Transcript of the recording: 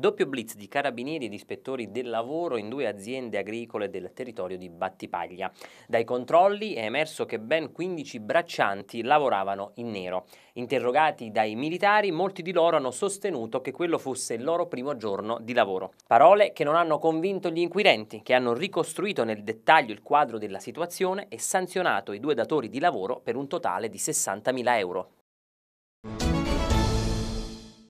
Doppio blitz di carabinieri ed ispettori del lavoro in due aziende agricole del territorio di Battipaglia. Dai controlli è emerso che ben 15 braccianti lavoravano in nero. Interrogati dai militari, molti di loro hanno sostenuto che quello fosse il loro primo giorno di lavoro. Parole che non hanno convinto gli inquirenti, che hanno ricostruito nel dettaglio il quadro della situazione e sanzionato i due datori di lavoro per un totale di 60.000 euro.